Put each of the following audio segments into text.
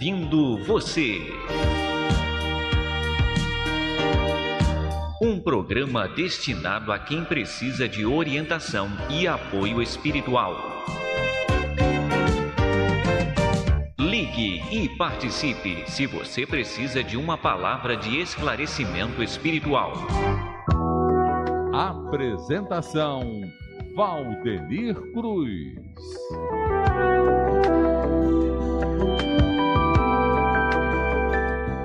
ouvindo você. Um programa destinado a quem precisa de orientação e apoio espiritual. Ligue e participe se você precisa de uma palavra de esclarecimento espiritual. Apresentação Valdemir Cruz.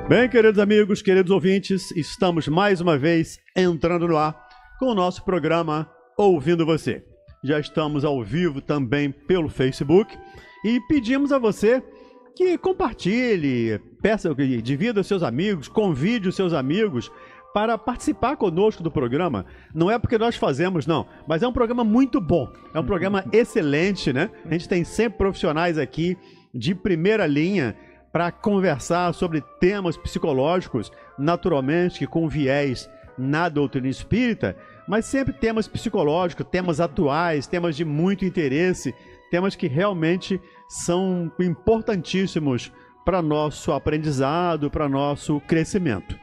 Bem, queridos amigos, queridos ouvintes, estamos mais uma vez entrando no ar com o nosso programa Ouvindo Você. Já estamos ao vivo também pelo Facebook e pedimos a você que compartilhe, peça, divida seus amigos, convide os seus amigos para participar conosco do programa. Não é porque nós fazemos, não, mas é um programa muito bom, é um uhum. programa excelente, né? A gente tem sempre profissionais aqui de primeira linha para conversar sobre temas psicológicos, naturalmente que com viés na doutrina espírita, mas sempre temas psicológicos, temas atuais, temas de muito interesse, temas que realmente são importantíssimos para nosso aprendizado, para nosso crescimento.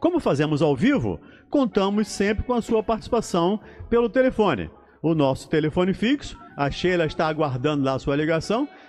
Como fazemos ao vivo, contamos sempre com a sua participação pelo telefone. O nosso telefone fixo, a Sheila está aguardando lá a sua ligação,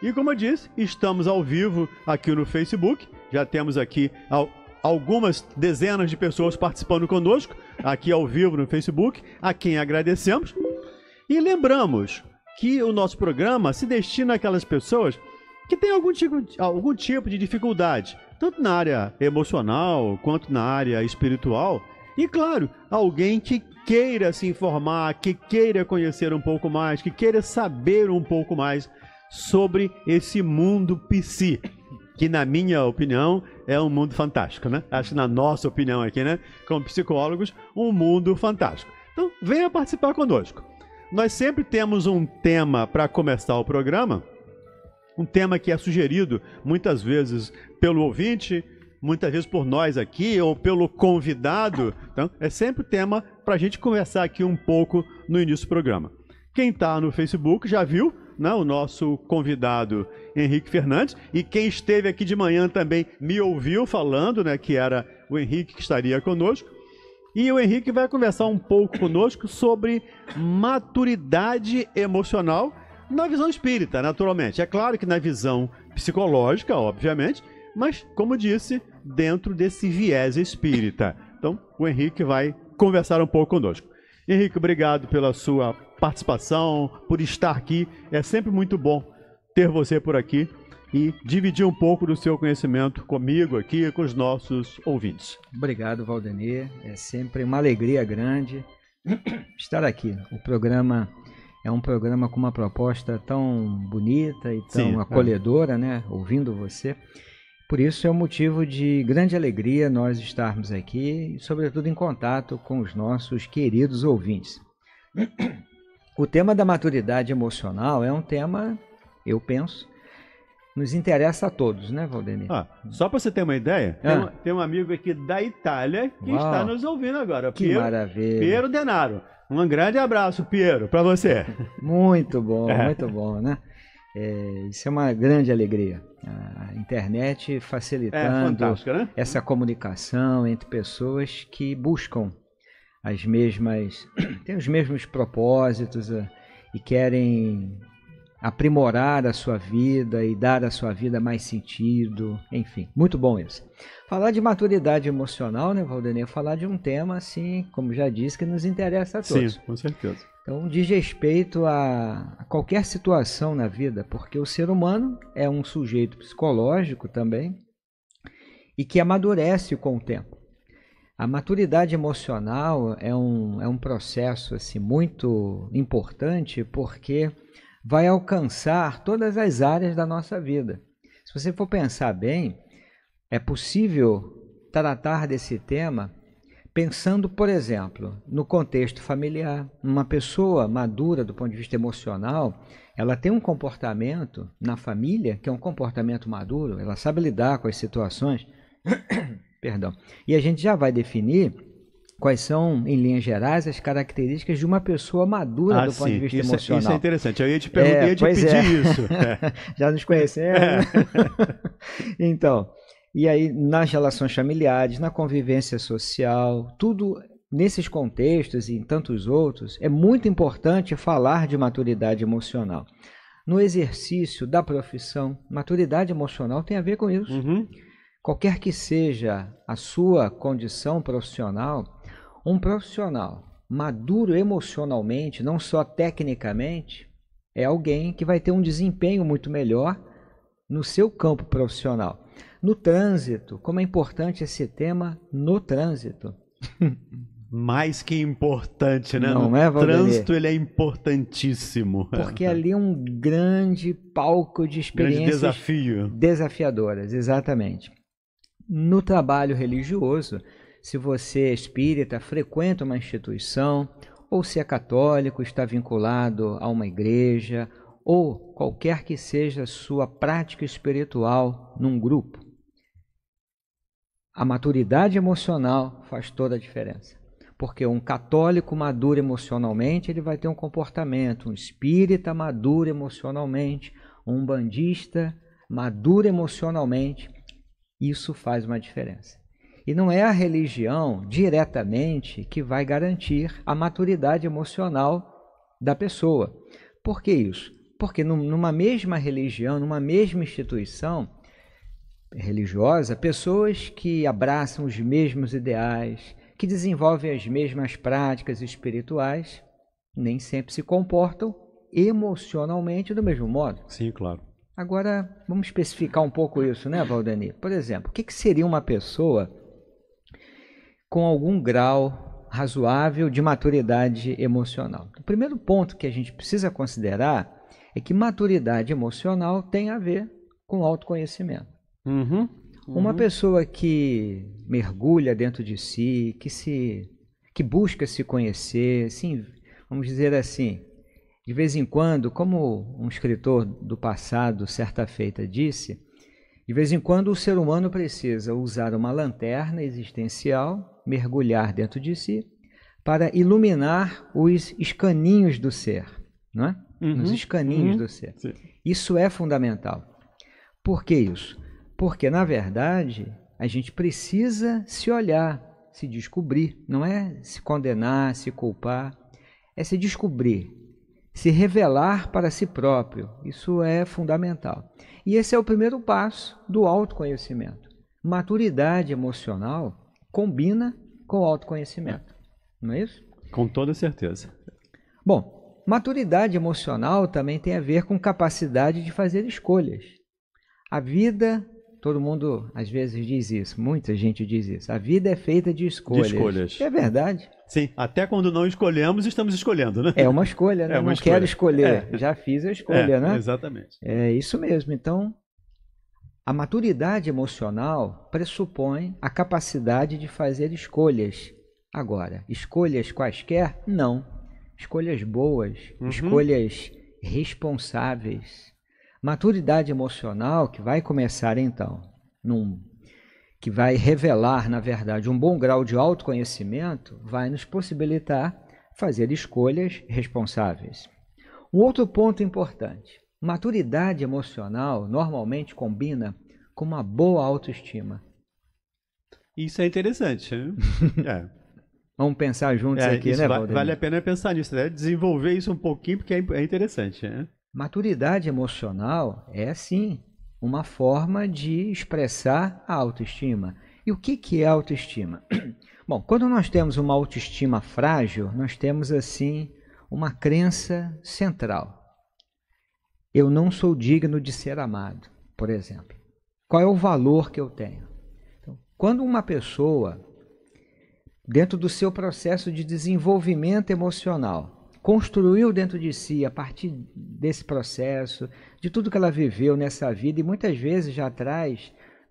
E como eu disse, estamos ao vivo aqui no Facebook. Já temos aqui algumas dezenas de pessoas participando conosco, aqui ao vivo no Facebook, a quem agradecemos. E lembramos que o nosso programa se destina àquelas pessoas que têm algum tipo, algum tipo de dificuldade, tanto na área emocional quanto na área espiritual. E claro, alguém que queira se informar, que queira conhecer um pouco mais, que queira saber um pouco mais sobre esse mundo PC, que na minha opinião é um mundo fantástico, né? Acho na nossa opinião aqui, né? Como psicólogos, um mundo fantástico. Então, venha participar conosco. Nós sempre temos um tema para começar o programa, um tema que é sugerido muitas vezes pelo ouvinte, muitas vezes por nós aqui ou pelo convidado. Então, é sempre tema para a gente conversar aqui um pouco no início do programa. Quem está no Facebook já viu, né, o nosso convidado Henrique Fernandes. E quem esteve aqui de manhã também me ouviu falando, né, que era o Henrique que estaria conosco. E o Henrique vai conversar um pouco conosco sobre maturidade emocional na visão espírita, naturalmente. É claro que na visão psicológica, obviamente, mas, como disse, dentro desse viés espírita. Então, o Henrique vai conversar um pouco conosco. Henrique, obrigado pela sua participação, por estar aqui. É sempre muito bom ter você por aqui e dividir um pouco do seu conhecimento comigo aqui, com os nossos ouvintes. Obrigado, Valdemir. É sempre uma alegria grande estar aqui. O programa é um programa com uma proposta tão bonita e tão Sim, é. acolhedora, é. né? Ouvindo você. Por isso é um motivo de grande alegria nós estarmos aqui e, sobretudo, em contato com os nossos queridos ouvintes. O tema da maturidade emocional é um tema, eu penso, nos interessa a todos, né, Valdemir? Ah, só para você ter uma ideia, ah. tem, um, tem, um amigo aqui da Itália que Uau. está nos ouvindo agora. Que Piero, maravilha. Piero Denaro. Um grande abraço, Piero, para você. Muito bom, é. muito bom, né? É, isso é uma grande alegria. A internet facilitando é né? essa comunicação entre pessoas que buscam as mesmas têm os mesmos propósitos eh, e querem aprimorar a sua vida e dar à sua vida mais sentido, enfim, muito bom isso. Falar de maturidade emocional, né, Valdenei? Falar de um tema assim, como já disse, que nos interessa a todos. Sim, com certeza. Então, diz respeito a qualquer situação na vida, porque o ser humano é um sujeito psicológico também e que amadurece com o tempo. A maturidade emocional é um, é um processo assim, muito importante porque vai alcançar todas as áreas da nossa vida. Se você for pensar bem, é possível tratar desse tema pensando, por exemplo, no contexto familiar. Uma pessoa madura do ponto de vista emocional, ela tem um comportamento na família que é um comportamento maduro, ela sabe lidar com as situações. Perdão. E a gente já vai definir quais são, em linhas gerais, as características de uma pessoa madura ah, do ponto sim. de vista isso, emocional. É- isso é interessante. Eu ia te perguntar, é, ia te pedir é. isso. É. Já nos conhecemos. É. então, e aí nas relações familiares, na convivência social, tudo nesses contextos e em tantos outros, é muito importante falar de maturidade emocional. No exercício da profissão, maturidade emocional tem a ver com isso. Uhum qualquer que seja a sua condição profissional, um profissional maduro emocionalmente, não só tecnicamente, é alguém que vai ter um desempenho muito melhor no seu campo profissional. No trânsito, como é importante esse tema no trânsito. Mais que importante, né? Não no é, trânsito ele é importantíssimo. Porque é ali é um grande palco de experiências grande desafio. desafiadoras, exatamente no trabalho religioso, se você é espírita, frequenta uma instituição, ou se é católico, está vinculado a uma igreja, ou qualquer que seja a sua prática espiritual num grupo. A maturidade emocional faz toda a diferença. Porque um católico maduro emocionalmente, ele vai ter um comportamento, um espírita maduro emocionalmente, um bandista maduro emocionalmente, isso faz uma diferença. E não é a religião diretamente que vai garantir a maturidade emocional da pessoa. Por que isso? Porque numa mesma religião, numa mesma instituição religiosa, pessoas que abraçam os mesmos ideais, que desenvolvem as mesmas práticas espirituais, nem sempre se comportam emocionalmente do mesmo modo. Sim, claro. Agora, vamos especificar um pouco isso, né, Valdani? Por exemplo, o que, que seria uma pessoa com algum grau razoável de maturidade emocional? O primeiro ponto que a gente precisa considerar é que maturidade emocional tem a ver com autoconhecimento. Uhum, uhum. Uma pessoa que mergulha dentro de si, que se que busca se conhecer, sim, vamos dizer assim, de vez em quando, como um escritor do passado certa feita disse, de vez em quando o ser humano precisa usar uma lanterna existencial, mergulhar dentro de si, para iluminar os escaninhos do ser, não é? Uhum, Os escaninhos uhum, do ser. Sim. Isso é fundamental. Por que isso? Porque, na verdade, a gente precisa se olhar, se descobrir, não é se condenar, se culpar, é se descobrir, se revelar para si próprio. Isso é fundamental. E esse é o primeiro passo do autoconhecimento. Maturidade emocional combina com autoconhecimento. Não é isso? Com toda certeza. Bom, maturidade emocional também tem a ver com capacidade de fazer escolhas. A vida Todo mundo às vezes diz isso, muita gente diz isso. A vida é feita de escolhas. De escolhas. É verdade. Sim, até quando não escolhemos, estamos escolhendo, né? É uma escolha, né? É uma não escolha. quero escolher, é. já fiz a escolha, é, né? Exatamente. É isso mesmo. Então, a maturidade emocional pressupõe a capacidade de fazer escolhas. Agora, escolhas quaisquer? Não. Escolhas boas, uhum. escolhas responsáveis, Maturidade emocional que vai começar então, num, que vai revelar, na verdade, um bom grau de autoconhecimento, vai nos possibilitar fazer escolhas responsáveis. Um outro ponto importante: maturidade emocional normalmente combina com uma boa autoestima. Isso é interessante. Né? é. Vamos pensar juntos é, aqui, né, vai, Vale a pena pensar nisso, né? Desenvolver isso um pouquinho, porque é, é interessante, né? Maturidade emocional é sim uma forma de expressar a autoestima. E o que, que é autoestima? Bom, quando nós temos uma autoestima frágil, nós temos assim uma crença central. Eu não sou digno de ser amado, por exemplo. Qual é o valor que eu tenho? Então, quando uma pessoa, dentro do seu processo de desenvolvimento emocional, construiu dentro de si a partir desse processo, de tudo que ela viveu nessa vida e muitas vezes já atrás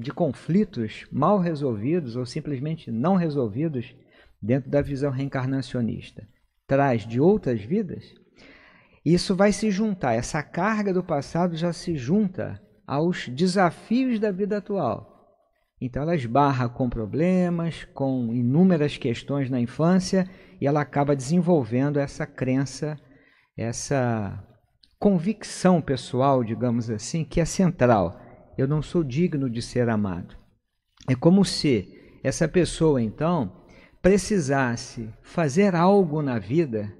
de conflitos mal resolvidos ou simplesmente não resolvidos dentro da visão reencarnacionista, traz de outras vidas, isso vai se juntar, essa carga do passado já se junta aos desafios da vida atual. Então ela esbarra com problemas, com inúmeras questões na infância e ela acaba desenvolvendo essa crença, essa convicção pessoal, digamos assim, que é central. Eu não sou digno de ser amado. É como se essa pessoa então precisasse fazer algo na vida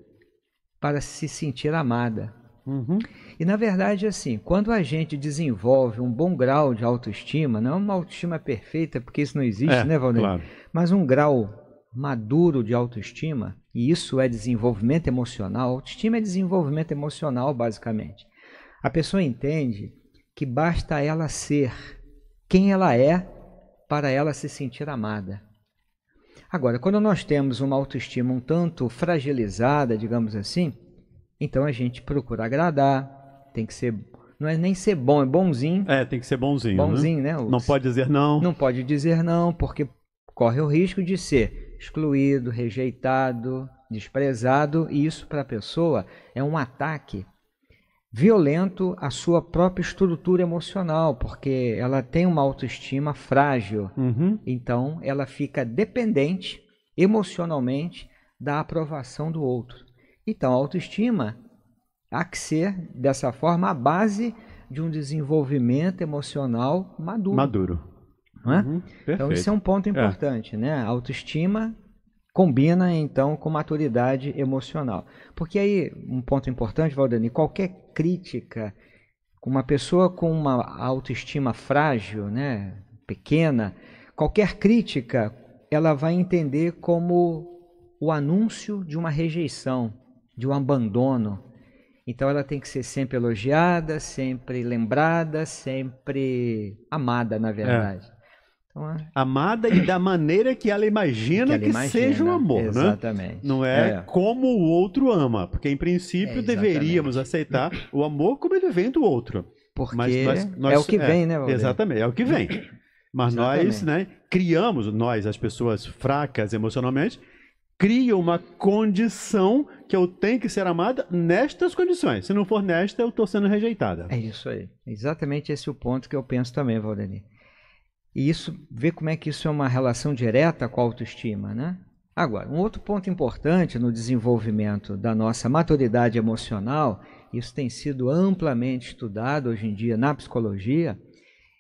para se sentir amada, Uhum. E na verdade, assim, quando a gente desenvolve um bom grau de autoestima, não é uma autoestima perfeita, porque isso não existe, é, né, Valdir? Claro. Mas um grau maduro de autoestima, e isso é desenvolvimento emocional, autoestima é desenvolvimento emocional, basicamente. A pessoa entende que basta ela ser quem ela é para ela se sentir amada. Agora, quando nós temos uma autoestima um tanto fragilizada, digamos assim, então a gente procura agradar, tem que ser. Não é nem ser bom, é bonzinho. É, tem que ser bonzinho. Né? Bonzinho, né? né? não pode dizer não. Não pode dizer não, porque corre o risco de ser excluído, rejeitado, desprezado, e isso para a pessoa é um ataque violento à sua própria estrutura emocional, porque ela tem uma autoestima frágil. Uhum. Então ela fica dependente emocionalmente da aprovação do outro. Então, a autoestima há que ser, dessa forma, a base de um desenvolvimento emocional maduro. Maduro. É? Uhum, então, isso é um ponto é. importante, é. né? A autoestima combina, então, com maturidade emocional. Porque aí, um ponto importante, Valdani, qualquer crítica, com uma pessoa com uma autoestima frágil, né, pequena, qualquer crítica, ela vai entender como o anúncio de uma rejeição de um abandono. Então ela tem que ser sempre elogiada, sempre lembrada, sempre amada, na verdade. Então, é. Então, Amada e da maneira que ela imagina que, ela que imagina, seja o amor, né? exatamente. né? Não é, é, como o outro ama, porque em princípio é, deveríamos aceitar o amor como ele vem do outro. Porque Mas nós, nós, é o que é, vem, né? Valdir? Exatamente, é o que vem. Mas nós, né, criamos, nós, as pessoas fracas emocionalmente, cria uma condição que eu tenho que ser amada nestas condições. Se não for nesta, eu estou sendo rejeitada. É isso aí. Exatamente esse é o ponto que eu penso também, Valdeni. E isso, ver como é que isso é uma relação direta com a autoestima, né? Agora, um outro ponto importante no desenvolvimento da nossa maturidade emocional, isso tem sido amplamente estudado hoje em dia na psicologia,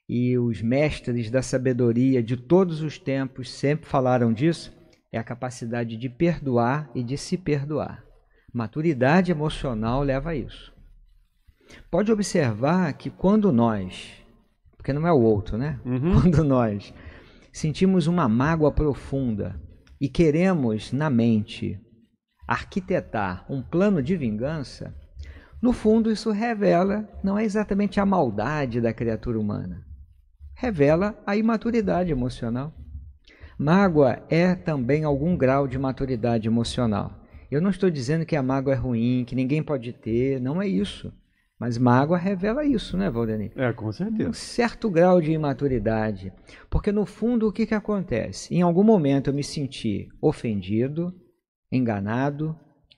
e os mestres da sabedoria de todos os tempos sempre falaram disso, é a capacidade de perdoar e de se perdoar. Maturidade emocional leva a isso. Pode observar que quando nós, porque não é o outro, né? Uhum. Quando nós sentimos uma mágoa profunda e queremos na mente arquitetar um plano de vingança, no fundo isso revela não é exatamente a maldade da criatura humana, revela a imaturidade emocional. Mágoa é também algum grau de maturidade emocional. Eu não estou dizendo que a mágoa é ruim, que ninguém pode ter, não é isso. Mas mágoa revela isso, né, Valdenir? É, com certeza. Um certo grau de imaturidade. Porque, no fundo, o que, que acontece? Em algum momento eu me senti ofendido, enganado,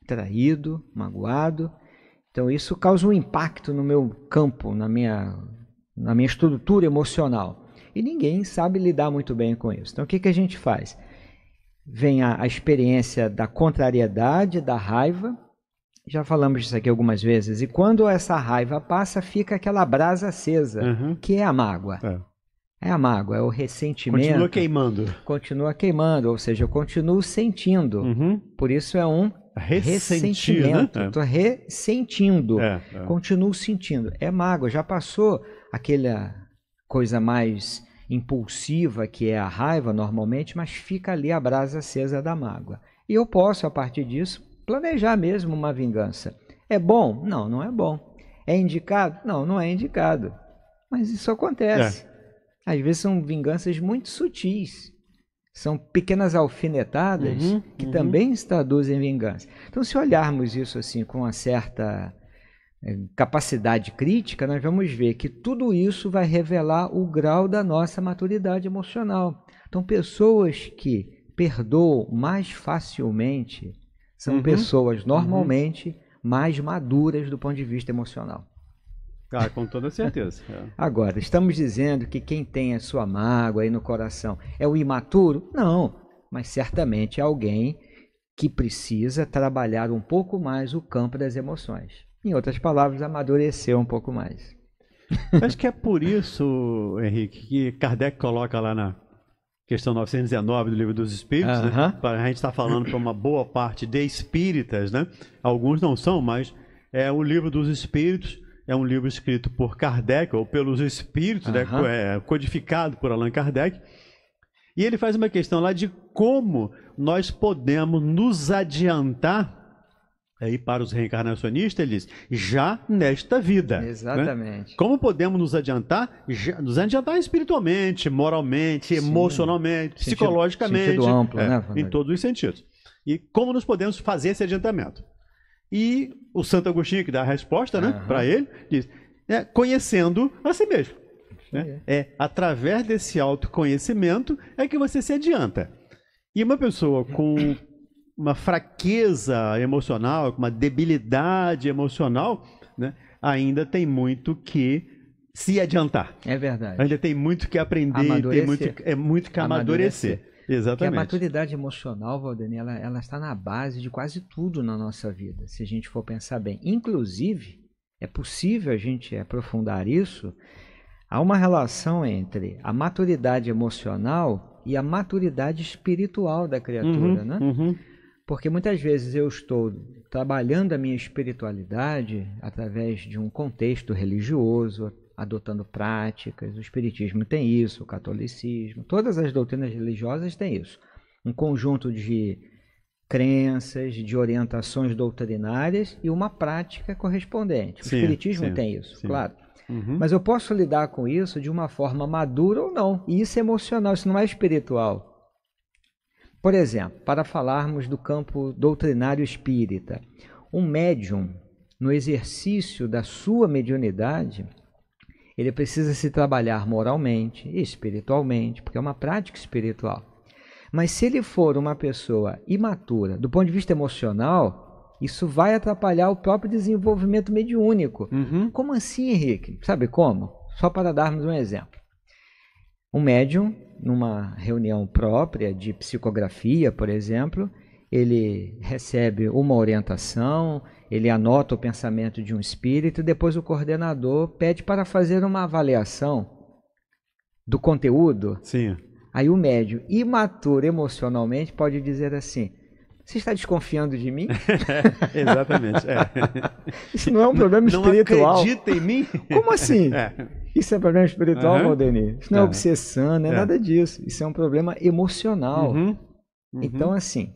traído, magoado. Então, isso causa um impacto no meu campo, na minha, na minha estrutura emocional. E ninguém sabe lidar muito bem com isso. Então, o que, que a gente faz? vem a, a experiência da contrariedade, da raiva. Já falamos disso aqui algumas vezes. E quando essa raiva passa, fica aquela brasa acesa, uhum. que é a mágoa. É. É a mágoa, é o ressentimento. Continua queimando. Continua queimando, ou seja, eu continuo sentindo. Uhum. Por isso é um Ressentir, ressentimento. Né? Estou ressentindo. É, é. Continuo sentindo. É mágoa, já passou aquela coisa mais impulsiva que é a raiva normalmente, mas fica ali a brasa acesa da mágoa. E eu posso, a partir disso, planejar mesmo uma vingança. É bom? Não, não é bom. É indicado? Não, não é indicado. Mas isso acontece. É. Às vezes são vinganças muito sutis. São pequenas alfinetadas uhum, que uhum. também se traduzem em vingança. Então, se olharmos isso assim com uma certa é, capacidade crítica, nós vamos ver que tudo isso vai revelar o grau da nossa maturidade emocional. Então, pessoas que perdoam mais facilmente são uhum. pessoas uhum. normalmente uhum. mais maduras do ponto de vista emocional. Ah, com toda certeza. É. Agora, estamos dizendo que quem tem a sua mágoa aí no coração é o imaturo? Não, mas certamente é alguém que precisa trabalhar um pouco mais o campo das emoções. Em outras palavras, amadureceu um pouco mais. Acho que é por isso, Henrique, que Kardec coloca lá na questão 919 do Livro dos Espíritos, uh -huh. né? a gente está falando para uma boa parte de espíritas, né? alguns não são, mas é o Livro dos Espíritos é um livro escrito por Kardec, ou pelos espíritos, uh -huh. né? É codificado por Allan Kardec, e ele faz uma questão lá de como nós podemos nos adiantar aí para os reencarnacionistas, eles já nesta vida. Né? Exatamente. Né? Como podemos nos adiantar? Já, nos adiantar espiritualmente, moralmente, Sim. emocionalmente, sentido, psicologicamente. Sentido amplo, é, né, em todos os sentidos. E como nos podemos fazer esse adiantamento? E o Santo Agostinho, que dá a resposta né, para ele, diz: é, conhecendo a si mesmo. Né? É através desse autoconhecimento é que você se adianta. E uma pessoa com uma fraqueza emocional, uma debilidade emocional, né, ainda tem muito que se adiantar. É verdade. Ainda tem muito que aprender, tem muito, é muito que amadurecer. amadurecer. Exatamente. Porque a maturidade emocional, Valdemir, ela, ela está na base de quase tudo na nossa vida, se a gente for pensar bem. Inclusive, é possível a gente aprofundar isso. Há uma relação entre a maturidade emocional e a maturidade espiritual da criatura, uhum, né? Uhum. Porque muitas vezes eu estou trabalhando a minha espiritualidade através de um contexto religioso, adotando práticas. O espiritismo tem isso, o catolicismo, todas as doutrinas religiosas têm isso. Um conjunto de crenças, de orientações doutrinárias e uma prática correspondente. O sim, espiritismo sim, tem isso, sim. claro. Uhum. Mas eu posso lidar com isso de uma forma madura ou não. E isso é emocional, isso não é espiritual. Por exemplo, para falarmos do campo doutrinário espírita, um médium, no exercício da sua mediunidade, ele precisa se trabalhar moralmente e espiritualmente, porque é uma prática espiritual. Mas se ele for uma pessoa imatura do ponto de vista emocional, isso vai atrapalhar o próprio desenvolvimento mediúnico. Uhum. Como assim, Henrique? Sabe como? Só para darmos um exemplo. Um médium numa reunião própria de psicografia, por exemplo, ele recebe uma orientação, ele anota o pensamento de um espírito, depois o coordenador pede para fazer uma avaliação do conteúdo. Sim. Aí o médio imaturo emocionalmente pode dizer assim: você está desconfiando de mim? É, exatamente. É. Isso não é um problema não espiritual. Não acredita em mim? Como assim? É. Isso é problema espiritual, uhum. Valdemir. Isso não é, é obsessão, não é, é, nada disso. Isso é um problema emocional. Uhum. Uhum. Então, assim,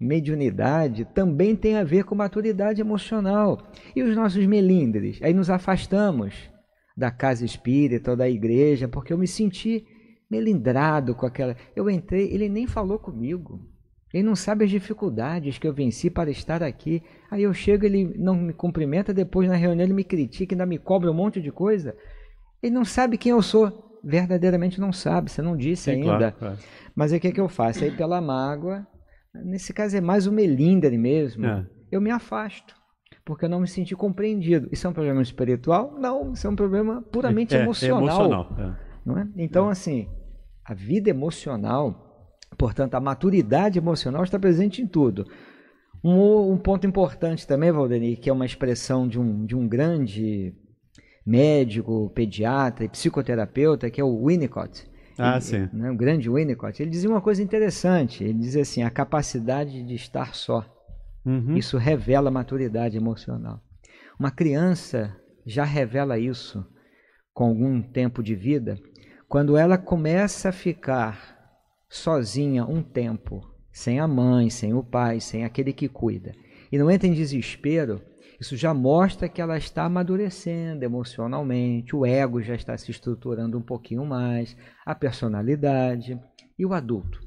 mediunidade também tem a ver com maturidade emocional. E os nossos melindres? Aí nos afastamos da casa espírita ou da igreja, porque eu me senti melindrado com aquela. Eu entrei, ele nem falou comigo. Ele não sabe as dificuldades que eu venci para estar aqui. Aí eu chego, ele não me cumprimenta, depois na reunião ele me critica, ainda me cobra um monte de coisa. Ele não sabe quem eu sou. Verdadeiramente não sabe, você não disse Sim, ainda. Claro, claro. Mas o que, é que eu faço? Aí pela mágoa, nesse caso é mais o melindre mesmo, é. eu me afasto. Porque eu não me senti compreendido. Isso é um problema espiritual? Não, isso é um problema puramente é, é emocional. É emocional não é? Então, é. assim, a vida emocional, portanto, a maturidade emocional está presente em tudo. Um, um, ponto importante também, Valdenir, que é uma expressão de um, de um grande médico, pediatra e psicoterapeuta, que é o Winnicott. Ah, ele, sim. Né, o grande Winnicott. Ele dizia uma coisa interessante. Ele dizia assim, a capacidade de estar só. Uhum. Isso revela maturidade emocional. Uma criança já revela isso com algum tempo de vida, quando ela começa a ficar sozinha um tempo, sem a mãe, sem o pai, sem aquele que cuida, e não entra em desespero, isso já mostra que ela está amadurecendo emocionalmente, o ego já está se estruturando um pouquinho mais, a personalidade e o adulto.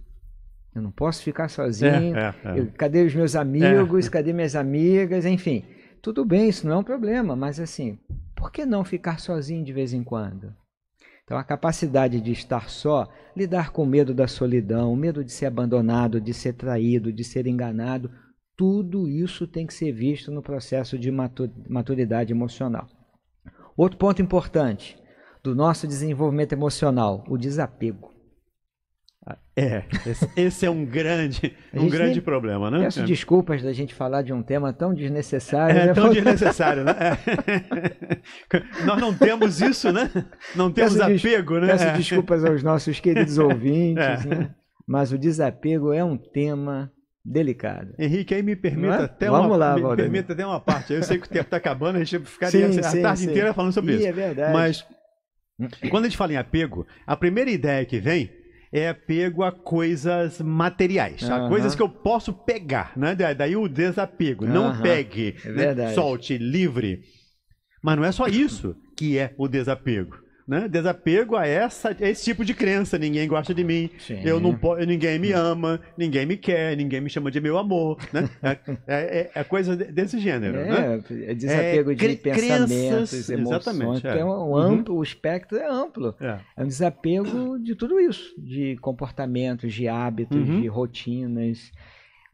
Eu não posso ficar sozinho. É, é, é. Eu, cadê os meus amigos? É. Cadê minhas amigas? Enfim, tudo bem, isso não é um problema, mas assim, por que não ficar sozinho de vez em quando? Então, a capacidade de estar só, lidar com o medo da solidão, o medo de ser abandonado, de ser traído, de ser enganado, tudo isso tem que ser visto no processo de maturidade emocional. Outro ponto importante do nosso desenvolvimento emocional, o desapego. É, esse é um grande, um grande problema, né? Peço é. desculpas da gente falar de um tema tão desnecessário. É, né? tão desnecessário, né? É. Nós não temos isso, né? Não temos peço apego, des... né? Peço desculpas aos nossos queridos é. ouvintes, né? é. né? Mas o desapego é um tema delicada. Henrique, aí me permita é? até Vamos uma, lá, me permita até uma parte. Eu sei que o tempo está acabando, a gente ficaria sim, a sim, tarde sim. inteira falando sobre Ih, isso. É verdade. Mas quando a gente fala em apego, a primeira ideia que vem é apego a coisas materiais, uhum. a coisas que eu posso pegar, né? Daí o desapego, não pegue, é né? solte, livre. Mas não é só isso que é o desapego né? Desapego a, essa, esse tipo de crença. Ninguém gosta de mim, Sim. eu não ninguém me ama, ninguém me quer, ninguém me chama de meu amor, né? É, é, é, é coisa desse gênero, é, né? É, é desapego é, de pensamentos, crenças, emoções. Exatamente, então, é. Então, um uhum. amplo, uhum. o espectro é amplo. É. um desapego de tudo isso, de comportamentos, de hábitos, uhum. de rotinas.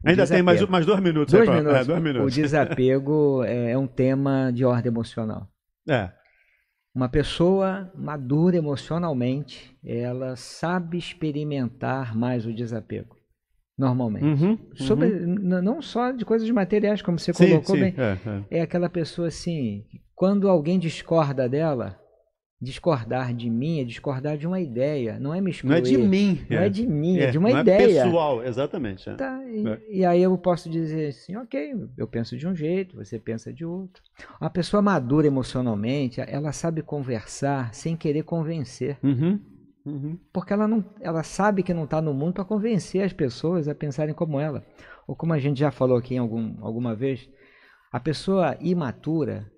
O Ainda desapego. tem mais, mais dois minutos. Dois, aí, minutos. É, dois minutos. O desapego é um tema de ordem emocional. É. Uma pessoa madura emocionalmente, ela sabe experimentar mais o desapego, normalmente. Uhum, uhum. Sobre, não só de coisas materiais, como você sim, colocou sim, bem. É, é. é aquela pessoa assim, quando alguém discorda dela, discordar de mim é discordar de uma ideia, não é me excluir. Não é de mim. Não é, é de mim, é, é de uma não é ideia. É pessoal, exatamente. É. Tá, e, é. e, aí eu posso dizer assim, ok, eu penso de um jeito, você pensa de outro. A pessoa madura emocionalmente, ela sabe conversar sem querer convencer. Uhum. Uhum. Porque ela, não, ela sabe que não está no mundo para convencer as pessoas a pensarem como ela. Ou como a gente já falou aqui em algum, alguma vez, a pessoa imatura,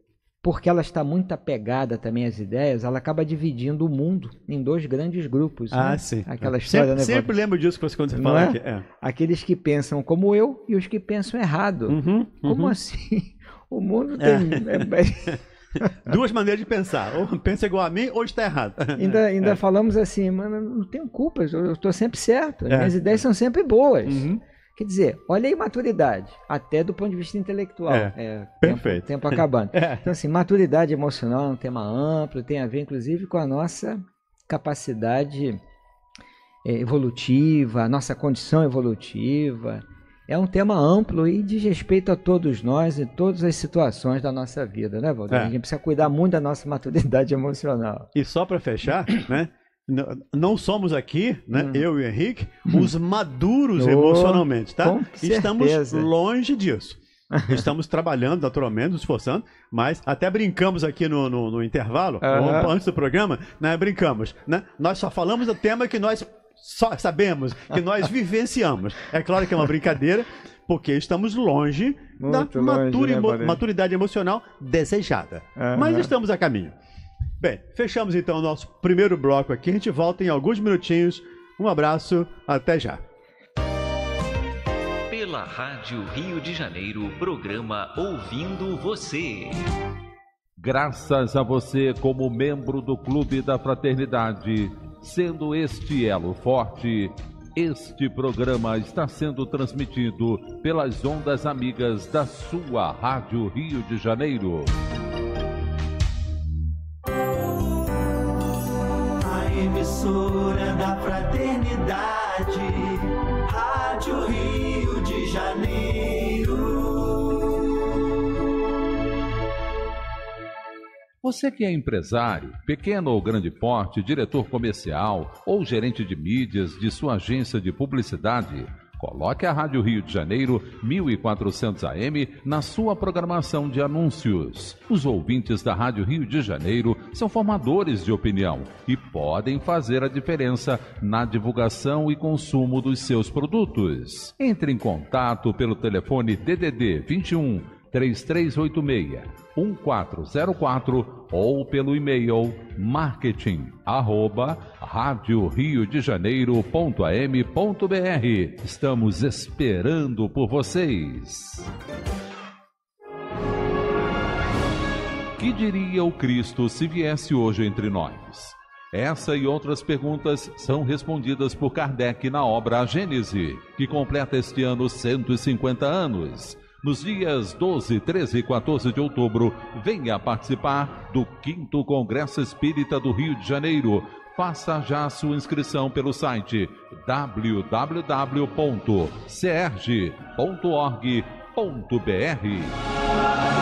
porque ela está muito apegada também às ideias, ela acaba dividindo o mundo em dois grandes grupos. Ah, né? sim. Aquela é. história, sempre, né? Sempre lembro disso quando você fala. É? é. Aqueles que pensam como eu e os que pensam errado. Uhum, uhum. Como assim? O mundo é. tem... É. Duas maneiras de pensar. Ou pensa igual a mim, ou está errado. Ainda, é, ainda é. falamos assim, mano, não tenho culpa, eu estou sempre certo. Minhas ideias são sempre boas. Uhum. Quer dizer, olha a imaturidade, até do ponto de vista intelectual. É, é perfeito. Tempo, tempo acabando. É. Então, assim, maturidade emocional é um tema amplo, tem a ver, inclusive, com a nossa capacidade eh, evolutiva, a nossa condição evolutiva. É um tema amplo e diz respeito a todos nós e todas as situações da nossa vida, né, Valdir? É. A gente precisa cuidar muito da nossa maturidade emocional. E só para fechar, né? não somos aqui, né, hum. eu e o Henrique, os hum. maduros oh, emocionalmente, tá? Estamos longe disso. Estamos trabalhando, naturalmente, nos esforçando, mas até brincamos aqui no, no, no intervalo, uhum. antes do programa, né? Brincamos, né? Nós só falamos do tema que nós só sabemos, que nós vivenciamos. É claro que é uma brincadeira, porque estamos longe Muito da longe, maturi né, maturidade emocional desejada. Uhum. Mas estamos a caminho. Bem, fechamos então o nosso primeiro bloco aqui. A gente volta em alguns minutinhos. Um abraço, até já. Pela Rádio Rio de Janeiro, programa Ouvindo Você. Graças a você, como membro do Clube da Fraternidade, sendo este elo forte, este programa está sendo transmitido pelas ondas amigas da sua Rádio Rio de Janeiro. emissora da fraternidade, Rádio Rio de Janeiro. Você que é empresário, pequeno ou grande porte, diretor comercial ou gerente de mídias de sua agência de publicidade, Coloque a Rádio Rio de Janeiro 1400 AM na sua programação de anúncios. Os ouvintes da Rádio Rio de Janeiro são formadores de opinião e podem fazer a diferença na divulgação e consumo dos seus produtos. Entre em contato pelo telefone DDD 21 3386 1404 ou pelo e-mail marketing arroba rádio Rio de Janeiro.am.br. Estamos esperando por vocês. Que diria o Cristo se viesse hoje entre nós? Essa e outras perguntas são respondidas por Kardec na obra A Gênese, que completa este ano 150 anos nos dias 12, 13 e 14 de outubro. Venha participar do 5 Congresso Espírita do Rio de Janeiro. Faça já sua inscrição pelo site www.serge.org.br.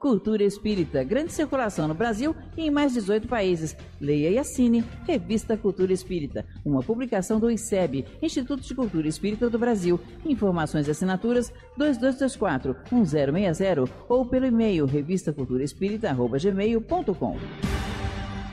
Cultura Espírita, grande circulação no Brasil e em mais 18 países. Leia e assine Revista Cultura Espírita, uma publicação do ICEB, Instituto de Cultura Espírita do Brasil. Informações e assinaturas 2224 1060 ou pelo e-mail revistaculturaespírita@gmail.com.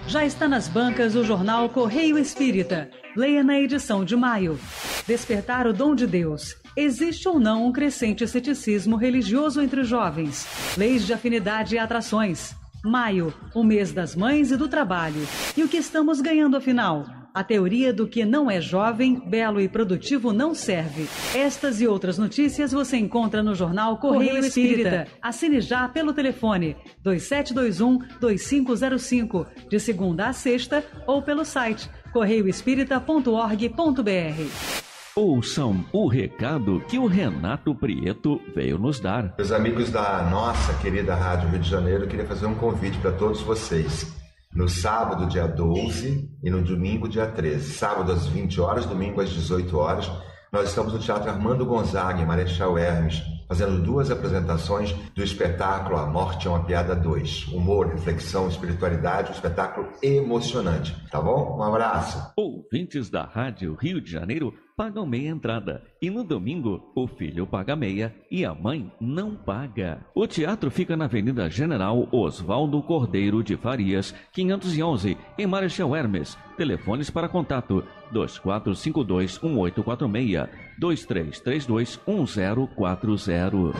Já está nas bancas o jornal Correio Espírita. Leia na edição de maio. Despertar o dom de Deus Existe ou não um crescente ceticismo religioso entre os jovens? Leis de afinidade e atrações. Maio, o mês das mães e do trabalho. E o que estamos ganhando afinal? A teoria do que não é jovem, belo e produtivo não serve. Estas e outras notícias você encontra no jornal Correio, Correio Espírita. Espírita. Assine já pelo telefone 2721-2505, de segunda a sexta, ou pelo site correioespírita.org.br. Ouçam o recado que o Renato Prieto veio nos dar. Meus amigos da nossa querida Rádio Rio de Janeiro, eu queria fazer um convite para todos vocês. No sábado, dia 12 e no domingo, dia 13. Sábado às 20 horas, domingo às 18 horas, nós estamos no Teatro Armando Gonzaga, em Marechal Hermes, fazendo duas apresentações do espetáculo A Morte é uma Piada 2. Humor, reflexão, espiritualidade, um espetáculo emocionante. Tá bom? Um abraço. Ouvintes da Rádio Rio de Janeiro pagam meia entrada. E no domingo, o filho paga meia e a mãe não paga. O teatro fica na Avenida General Oswaldo Cordeiro de Farias, 511, em Marechal Hermes. Telefones para contato: 2452-1846, 2332-1040.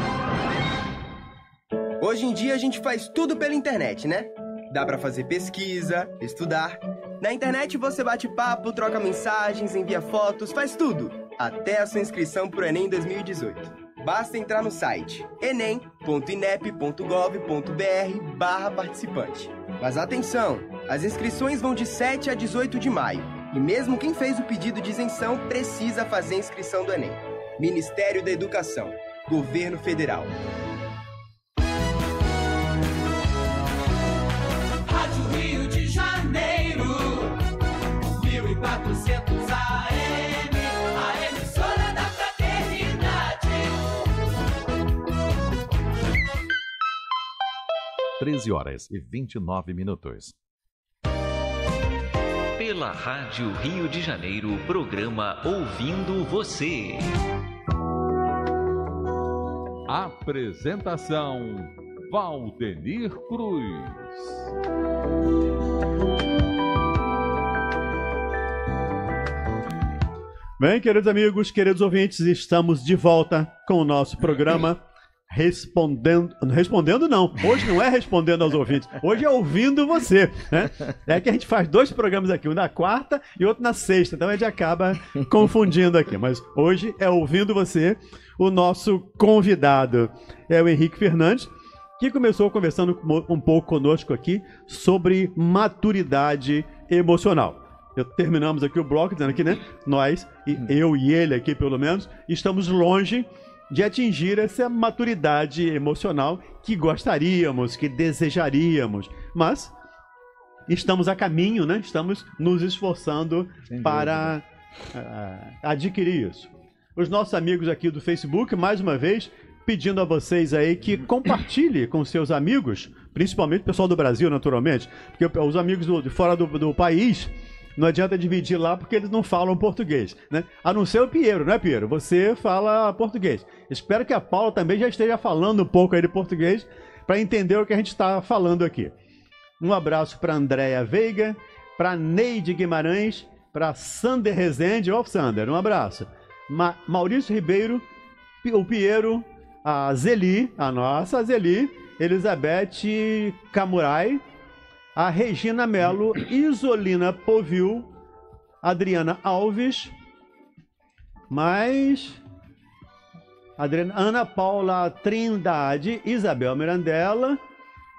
Hoje em dia a gente faz tudo pela internet, né? Dá para fazer pesquisa, estudar. Na internet você bate papo, troca mensagens, envia fotos, faz tudo. Até a sua inscrição pro Enem 2018. Basta entrar no site enem.inep.gov.br/barra participante. Mas atenção, as inscrições vão de 7 a 18 de maio e mesmo quem fez o pedido de isenção precisa fazer a inscrição do Enem. Ministério da Educação, Governo Federal. 13 horas e 29 minutos. Pela Rádio Rio de Janeiro, programa Ouvindo Você. Apresentação: Valdenir Cruz. Bem, queridos amigos, queridos ouvintes, estamos de volta com o nosso programa respondendo. Respondendo não. Hoje não é respondendo aos ouvintes. Hoje é ouvindo você. Né? É que a gente faz dois programas aqui, um na quarta e outro na sexta. Então a gente acaba confundindo aqui. Mas hoje é ouvindo você. O nosso convidado é o Henrique Fernandes, que começou conversando um pouco conosco aqui sobre maturidade emocional terminamos aqui o bloco dizendo que, né, nós, e hum. eu e ele aqui pelo menos, estamos longe de atingir essa maturidade emocional que gostaríamos, que desejaríamos. Mas estamos a caminho, né? Estamos nos esforçando Sem para uh, adquirir isso. Os nossos amigos aqui do Facebook, mais uma vez, pedindo a vocês aí que hum. compartilhe com seus amigos, principalmente o pessoal do Brasil, naturalmente, porque os amigos do, fora do, do país não adianta dividir lá porque eles não falam português, né? A não ser o Piero, né, Piero? Você fala português. Espero que a Paula também já esteja falando um pouco aí de português para entender o que a gente está falando aqui. Um abraço para Andréia Veiga, para Neide Guimarães, para Sander Rezende. Ó, Sander, um abraço. Ma Maurício Ribeiro, o Piero, a Zeli, a nossa Zeli, Elizabeth Camurai, a Regina Melo, Isolina Povil, Adriana Alves, mais Adriana, Ana Paula Trindade, Isabel Mirandela,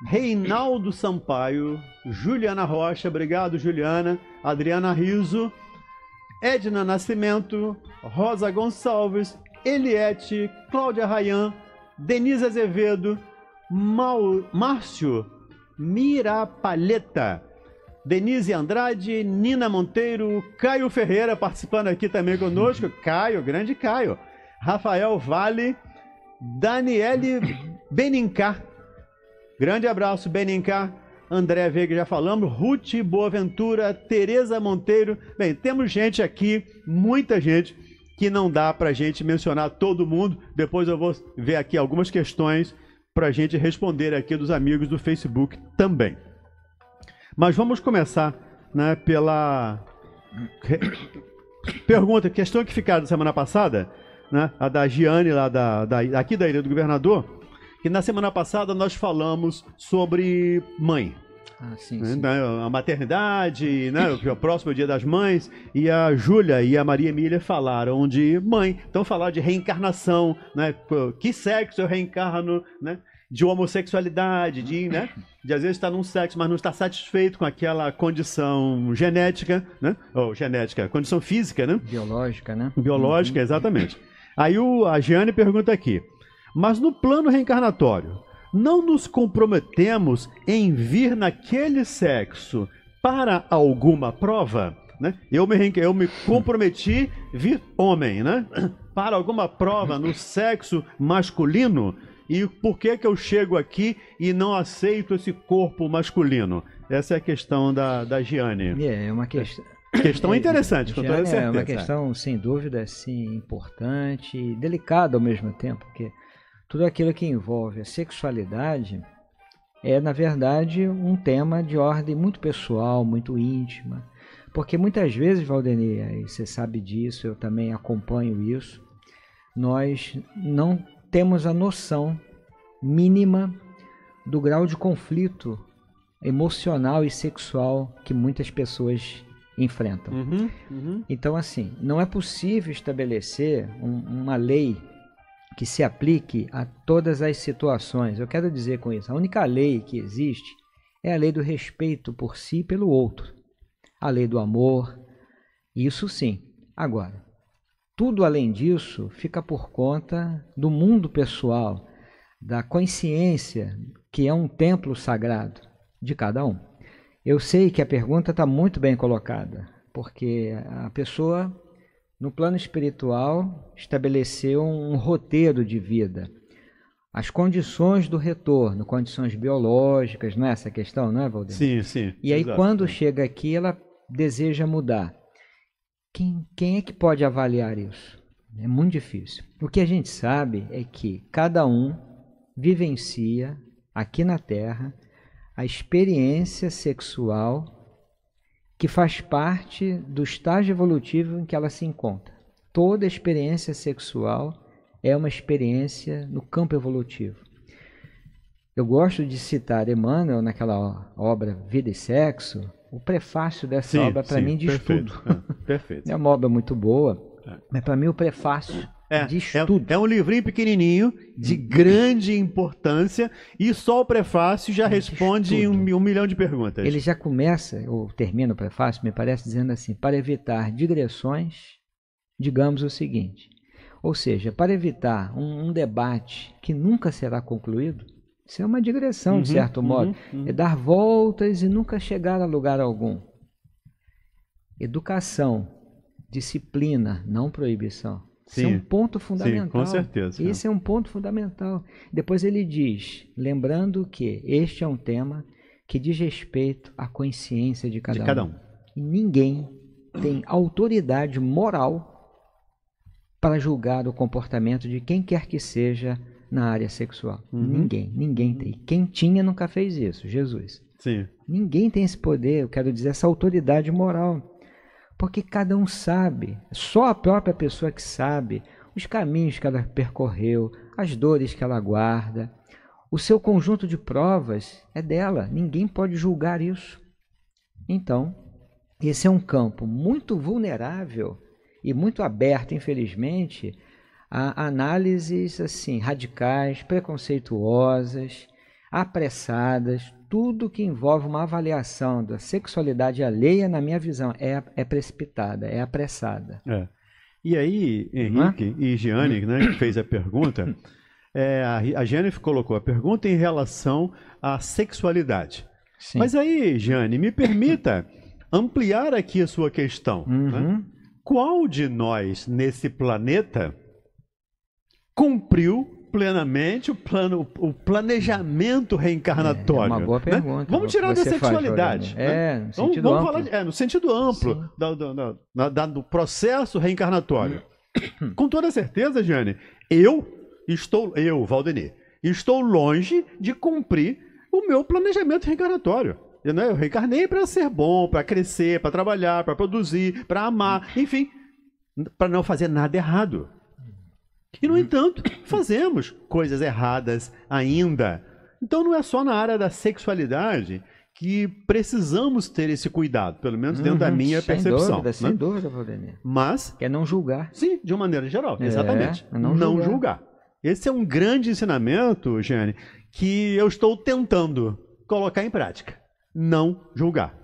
Reinaldo Sampaio, Juliana Rocha, obrigado Juliana, Adriana Riso, Edna Nascimento, Rosa Gonçalves, Eliette, Cláudia Rayan, Denise Azevedo, Mau, Márcio Mirapalheta. Denise Andrade, Nina Monteiro, Caio Ferreira participando aqui também conosco. Uhum. Caio, grande Caio. Rafael Vale, Daniele Benincar. Grande abraço, Benincar. André Veiga, já falamos. Ruth Boaventura, Tereza Monteiro. Bem, temos gente aqui, muita gente, que não dá para gente mencionar todo mundo. Depois eu vou ver aqui algumas questões para a gente responder aqui dos amigos do Facebook também. Mas vamos começar né, pela pergunta, questão que ficaram da semana passada, né, a da Giane, lá da, da, aqui da Ilha do Governador, que na semana passada nós falamos sobre mãe. Ah, sim, sim. Né, a maternidade, né? É o próximo dia das mães. E a Júlia e a Maria Emília falaram de mãe. Então falaram de reencarnação, né? Que sexo eu reencarno, né? De homossexualidade, de, né? De às vezes estar tá num sexo, mas não estar satisfeito com aquela condição genética, né? Ou genética, condição física, né? Biológica, né? Biológica, uhum. exatamente. Aí o, a Jeane pergunta aqui. Mas no plano reencarnatório, não nos comprometemos em vir naquele sexo para alguma prova? Né? Eu, me, eu me comprometi vir homem, né? Para alguma prova no sexo masculino. E por que, que eu chego aqui e não aceito esse corpo masculino? Essa é a questão da, da Giane. É, é uma é, questão. Questão é, interessante, com toda certeza. É uma questão, sem dúvida, assim, importante e delicada ao mesmo tempo, porque tudo aquilo que envolve a sexualidade é, na verdade, um tema de ordem muito pessoal, muito íntima. Porque muitas vezes, Valdenir, e você sabe disso, eu também acompanho isso, nós não temos a noção mínima do grau de conflito emocional e sexual que muitas pessoas enfrentam. Uhum, uhum. Então, assim, não é possível estabelecer um, uma lei que se aplique a todas as situações. Eu quero dizer com isso, a única lei que existe é a lei do respeito por si e pelo outro, a lei do amor, isso sim. Agora, tudo além disso fica por conta do mundo pessoal, da consciência, que é um templo sagrado de cada um. Eu sei que a pergunta está muito bem colocada, porque a pessoa no plano espiritual, estabeleceu um roteiro de vida. As condições do retorno, condições biológicas, não é essa questão, não é, Valdir? Sim, sim. E aí, exato. quando chega aqui, ela deseja mudar. Quem, quem é que pode avaliar isso? É muito difícil. O que a gente sabe é que cada um vivencia aqui na Terra a experiência sexual que faz parte do estágio evolutivo em que ela se encontra. Toda experiência sexual é uma experiência no campo evolutivo. Eu gosto de citar Emmanuel naquela obra Vida e Sexo. O prefácio dessa sim, obra, para mim, diz perfeito, tudo. É, perfeito. é uma obra muito boa, é. mas para mim o prefácio é, de é estudo. É, é, um livrinho pequenininho, de uhum. grande importância, e só o prefácio já é responde um, um, milhão de perguntas. Ele já começa, ou termina o prefácio, me parece, dizendo assim: para evitar digressões, digamos o seguinte. Ou seja, para evitar um, um debate que nunca será concluído, isso é uma digressão, uhum, de certo uhum, modo. Uhum, uhum. É dar voltas e nunca chegar a lugar algum. Educação, disciplina, não proibição. Isso é um ponto fundamental. Sim, com certeza. Esse é um ponto fundamental. Depois ele diz, lembrando que este é um tema que diz respeito à consciência de cada, de cada um. um. E ninguém tem autoridade moral para julgar o comportamento de quem quer que seja na área sexual. Uhum. Ninguém, ninguém tem. Quem tinha nunca fez isso, Jesus. Sim. Ninguém tem esse poder, eu quero dizer, essa autoridade moral. Porque cada um sabe, só a própria pessoa que sabe os caminhos que ela percorreu, as dores que ela guarda. O seu conjunto de provas é dela, ninguém pode julgar isso. Então, esse é um campo muito vulnerável e muito aberto, infelizmente, a análises assim radicais, preconceituosas, apressadas, tudo que envolve uma avaliação da sexualidade alheia, na minha visão, é, é precipitada, é apressada. É. E aí, é? Henrique e Giane, né, que fez a pergunta, é, a, a Jennifer colocou a pergunta em relação à sexualidade. Sim. Mas aí, Giane, me permita ampliar aqui a sua questão. Né? Uhum. Né? Qual de nós nesse planeta cumpriu plenamente o, plano, o planejamento reencarnatório? É, é uma boa né? pergunta. Né? Vamos tirar da sexualidade. Faz, né? É, no sentido vamos, amplo. é, no sentido amplo da, da, da, da, do processo reencarnatório. Com toda certeza, Jane, eu estou, eu, Valdemir, estou longe de cumprir o meu planejamento reencarnatório. Eu, né, eu reencarnei para ser bom, para crescer, para trabalhar, para produzir, para amar, enfim, para não fazer nada errado. E, no uhum. entanto, fazemos coisas erradas ainda. Então, não é só na área da sexualidade que precisamos ter esse cuidado, pelo menos dentro uhum, da minha sem percepção. Dúvida, né? Sem dúvida, Valdemir. Mas. Que é não julgar. Sim, de uma maneira geral, é, exatamente. É não, não julgar. julgar. Esse é um grande ensinamento, Jane, que eu estou tentando colocar em prática. Não julgar.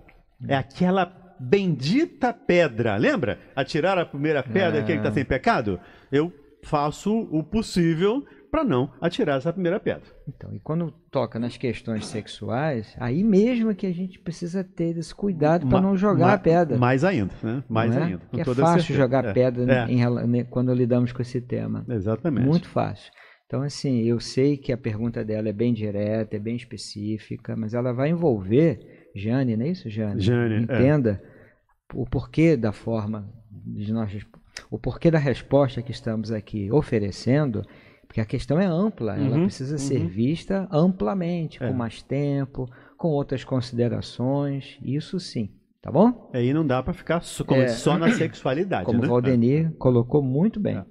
É aquela bendita pedra. Lembra? Atirar a primeira pedra, tá é. que está sem pecado? Eu faço o possível para não atirar essa primeira pedra. Então, e quando toca nas questões sexuais, aí mesmo é que a gente precisa ter esse cuidado para não jogar ma, a pedra. Mais ainda, né? Mais é? ainda. É, é fácil certeza. jogar é, pedra é. Em, né, quando lidamos com esse tema. Exatamente. Muito fácil. Então, assim, eu sei que a pergunta dela é bem direta, é bem específica, mas ela vai envolver, Jane, não é isso, Jane? Jane, é. entenda o porquê da forma de nós o porquê da resposta que estamos aqui oferecendo, porque a questão é ampla, uhum, ela precisa uhum. ser vista amplamente, é. com mais tempo, com outras considerações, isso sim. Tá bom? Aí é, não dá para ficar só, é, só na sexualidade. Como né? o Valdenir é. colocou muito bem. É.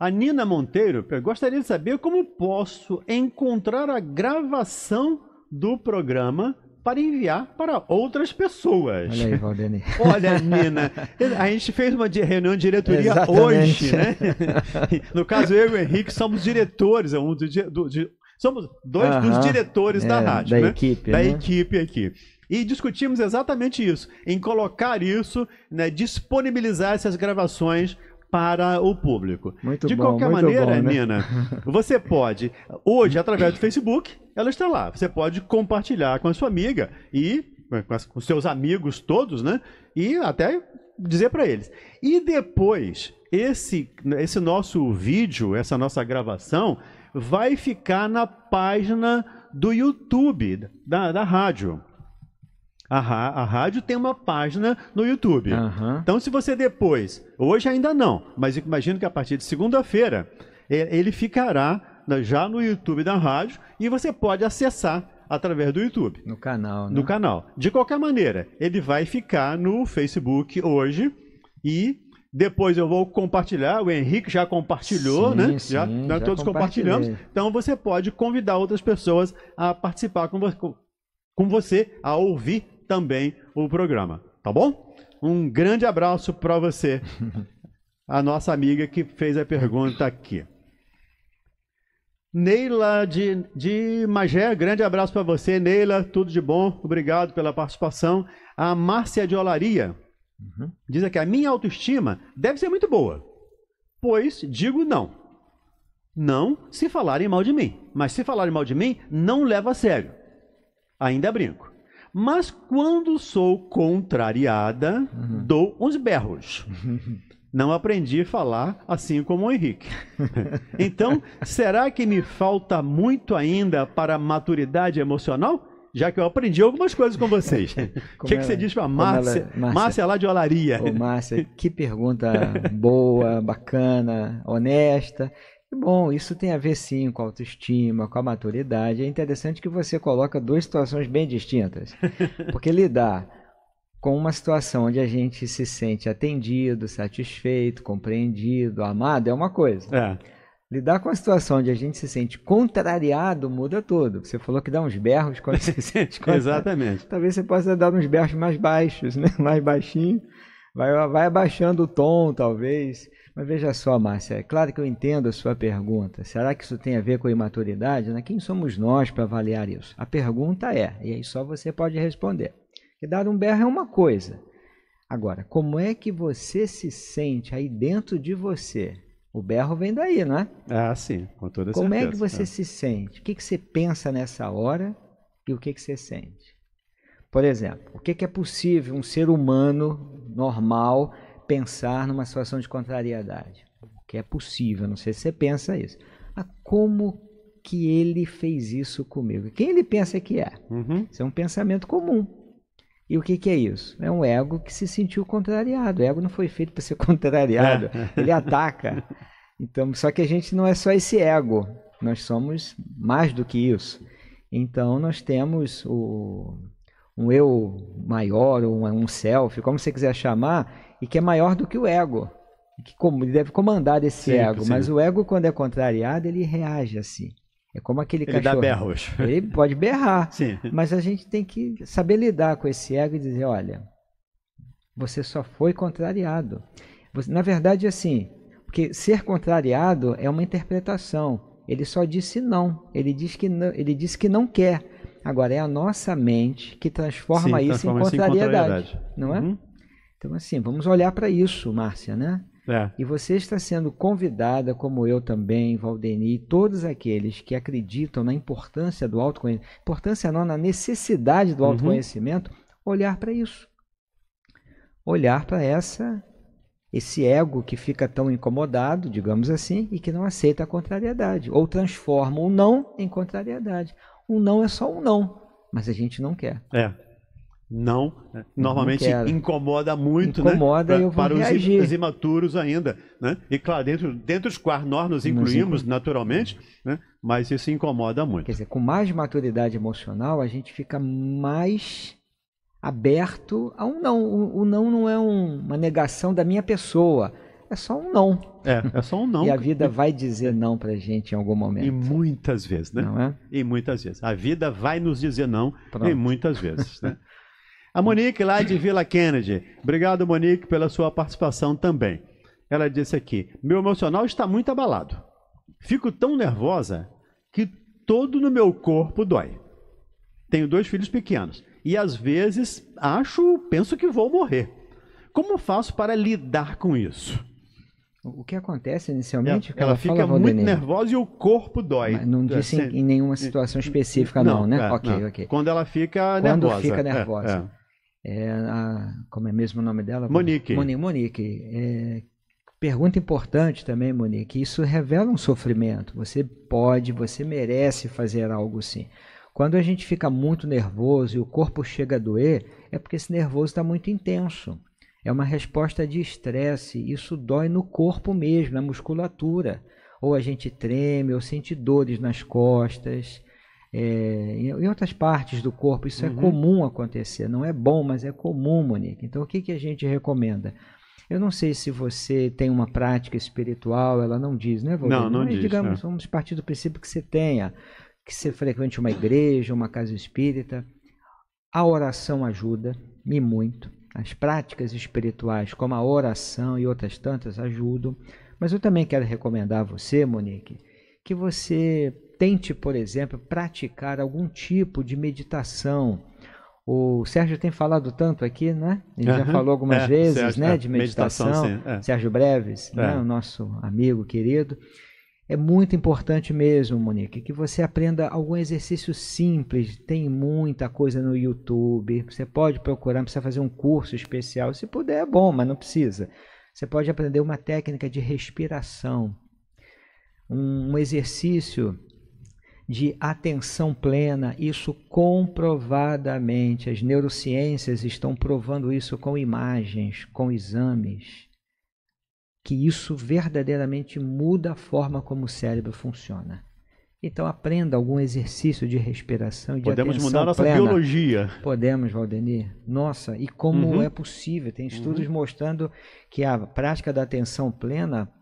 A Nina Monteiro gostaria de saber como posso encontrar a gravação do programa para enviar para outras pessoas. Olha aí, Valdeni. Olha, Nina, a gente fez uma reunião de diretoria Exatamente. hoje, né? No caso, eu e o Henrique somos diretores, é um do, do, de, somos dois uh -huh. dos diretores é, da rádio, da né? equipe, da né? equipe aqui. E discutimos exatamente isso, em colocar isso, né, disponibilizar essas gravações para o público. Muito de bom, qualquer maneira, bom, né? Nina, você pode, hoje, através do Facebook, ela está lá. Você pode compartilhar com a sua amiga e com, as, com seus amigos todos, né? E até dizer para eles. E depois, esse, esse nosso vídeo, essa nossa gravação, vai ficar na página do YouTube da, da rádio. A, a rádio tem uma página no YouTube. Uhum. Então, se você depois, hoje ainda não, mas imagino que a partir de segunda-feira, é, ele ficará já no YouTube da rádio e você pode acessar através do YouTube. No canal, né? No canal. De qualquer maneira, ele vai ficar no Facebook hoje e depois eu vou compartilhar, o Henrique já compartilhou, sim, né? Sim, já, né, já, todos compartilhamos. Então você pode convidar outras pessoas a participar com, com você, a ouvir também o programa, tá bom? Um grande abraço para você, a nossa amiga que fez a pergunta aqui. Neila de, de Magé, grande abraço para você, Neila, tudo de bom, obrigado pela participação. A Márcia de Olaria uhum. diz aqui: a minha autoestima deve ser muito boa, pois digo não. Não se falarem mal de mim, mas se falarem mal de mim, não leva a sério. Ainda brinco. Mas quando sou contrariada, uhum. dou uns berros. Não aprendi a falar assim como o Henrique. então, será que me falta muito ainda para maturidade emocional? Já que eu aprendi algumas coisas com vocês. O que, que, você diz para Márcia, Márcia? Márcia lá de Olaria. Ô, Márcia, que pergunta boa, bacana, honesta. Bom, isso tem a ver sim com a autoestima, com a maturidade. É interessante que você coloca duas situações bem distintas. Porque lidar com uma situação onde a gente se sente atendido, satisfeito, compreendido, amado é uma coisa. É. Lidar com a situação onde a gente se sente contrariado muda tudo. Você falou que dá uns berros quando se sente contrariado. Exatamente. Talvez você possa dar uns berros mais baixos, né? mais baixinho. Vai, vai abaixando o tom, talvez. Mas veja só, Márcia, é claro que eu entendo a sua pergunta. Será que isso tem a ver com a imaturidade? Né? Quem somos nós para avaliar isso? A pergunta é, e aí só você pode responder. Que dar um berro é uma coisa. Agora, como é que você se sente aí dentro de você? O berro vem daí, não é? Ah, sim, com toda como certeza. Como é que você é. se sente? O que, que você pensa nessa hora e o que, que você sente? Por exemplo, o que, que é possível um ser humano normal pensar numa situação de contrariedade, que é possível, não sei se você pensa isso. Mas como que ele fez isso comigo? Quem ele pensa que é? Uhum. Isso é um pensamento comum. E o que, que, é isso? É um ego que se sentiu contrariado. O ego não foi feito para ser contrariado. É. Ele ataca. Então, só que a gente não é só esse ego. Nós somos mais do que isso. Então, nós temos o, um eu maior, um, um self, como você quiser chamar, e que é maior do que o ego, que deve comandar esse sim, ego. Sim. Mas o ego, quando é contrariado, ele reage assim. É como aquele ele cachorro. Ele dá berros. Ele pode berrar. Sim. Mas a gente tem que saber lidar com esse ego e dizer, olha, você só foi contrariado. Você, na verdade, assim, porque ser contrariado é uma interpretação. Ele só disse não. Ele diz que não, ele diz que não quer. Agora é a nossa mente que transforma, Sim, isso, em contrariedade. em contrariedade, não é? Uhum. Então, assim, vamos olhar para isso, Márcia, né? É. E você está sendo convidada, como eu também, Valdeni, todos aqueles que acreditam na importância do autoconhecimento, importância não, na necessidade do uhum. autoconhecimento, olhar para isso. Olhar para essa esse ego que fica tão incomodado, digamos assim, e que não aceita a contrariedade, ou transforma o não em contrariedade. O não é só um não, mas a gente não quer. É não, né? normalmente não incomoda muito, né? incomoda, né? Pra, para reagir. os imaturos ainda, né? E claro, dentro, dentro dos quais nós nos incluímos nos naturalmente, né? Mas isso incomoda muito. Quer dizer, com mais maturidade emocional a gente fica mais aberto a um não. O, o não não é um, uma negação da minha pessoa, é só um não. É, é só um não. e a vida vai dizer não a gente em algum momento. E muitas vezes, né? Não é? E muitas vezes. A vida vai nos dizer não Pronto. e muitas vezes, né? A Monique, lá de Vila Kennedy. Obrigado, Monique, pela sua participação também. Ela disse aqui: Meu emocional está muito abalado. Fico tão nervosa que todo no meu corpo dói. Tenho dois filhos pequenos e às vezes acho, penso que vou morrer. Como faço para lidar com isso? O que acontece inicialmente? É ela, ela, ela fica fala, muito nervosa e o corpo dói. Mas não disse é, em, em, nenhuma situação específica, não, não né? É, ok, não. ok. Quando ela fica Quando nervosa. Quando fica é, nervosa. É, é, a, como é mesmo o nome dela? Monique. Monique. Monique é, pergunta importante também, Monique. Isso revela um sofrimento. Você pode, você merece fazer algo sim. Quando a gente fica muito nervoso e o corpo chega a doer, é porque esse nervoso está muito intenso. É uma resposta de estresse. Isso dói no corpo mesmo, na musculatura. Ou a gente treme, ou sente dores nas costas é, em outras partes do corpo. Isso é uhum. é comum acontecer, não é bom, mas é comum, Monique. Então, o que, que a gente recomenda? Eu não sei se você tem uma prática espiritual, ela não diz, né, Valdir? Não, não mas, diz. Digamos, né? vamos partir do princípio que você tenha, que você frequente uma igreja, uma casa espírita. A oração ajuda, me muito. As práticas espirituais, como a oração e outras tantas, ajudam. Mas eu também quero recomendar a você, Monique, que você tente, por exemplo, praticar algum tipo de meditação. O Sérgio tem falado tanto aqui, né? Ele uhum. já falou algumas é, vezes, Sérgio, né, é, de meditação. meditação é. Sérgio Breves, é. né, o nosso amigo querido. É muito importante mesmo, Monique, que você aprenda algum exercício simples. Tem muita coisa no YouTube. Você pode procurar, não precisa fazer um curso especial. Se puder, é bom, mas não precisa. Você pode aprender uma técnica de respiração, um exercício de atenção plena, isso comprovadamente, as neurociências estão provando isso com imagens, com exames, que isso verdadeiramente muda a forma como o cérebro funciona. Então aprenda algum exercício de respiração e de Podemos atenção mudar a nossa plena. biologia. Podemos, Valdenir. Nossa, e como uhum. é possível? Tem estudos uhum. mostrando que a prática da atenção plena